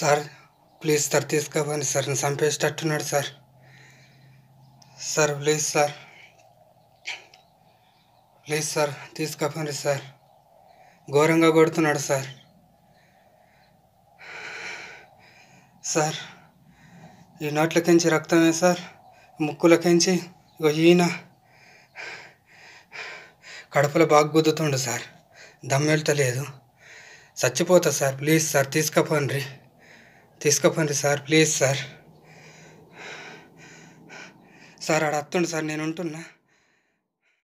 sir please sir తీసుకోవాలి sir చంపేసేటట్టున్నాడు sir sir please sir please sir తీసుకోపండి sir ఘోరంగా కొడుతున్నాడు సార్ సార్ ఈ నోట్లకించి రక్తమే సార్ ముక్కులకించి ఇగో ఈయన కడుపులో బాగా గుద్దుతుండు సార్ దమ్మెళ్తలేదు చచ్చిపోతా సార్ ప్లీజ్ సార్ తీసుకపోండి తీసుకోపోండి సార్ ప్లీజ్ సార్ సార్ ఆడ వస్తుండు సార్ నేను ఉంటున్నా